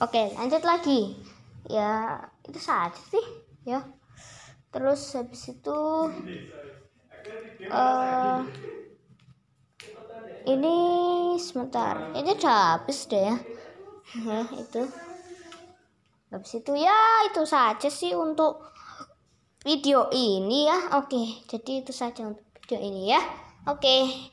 Oke, lanjut lagi. Ya, itu saja sih, ya. Terus habis itu uh, ini sebentar. Ini udah habis deh ya. ya itu. Habis itu ya itu saja sih untuk video ini ya. Oke, jadi itu saja untuk video ini ya. Oke.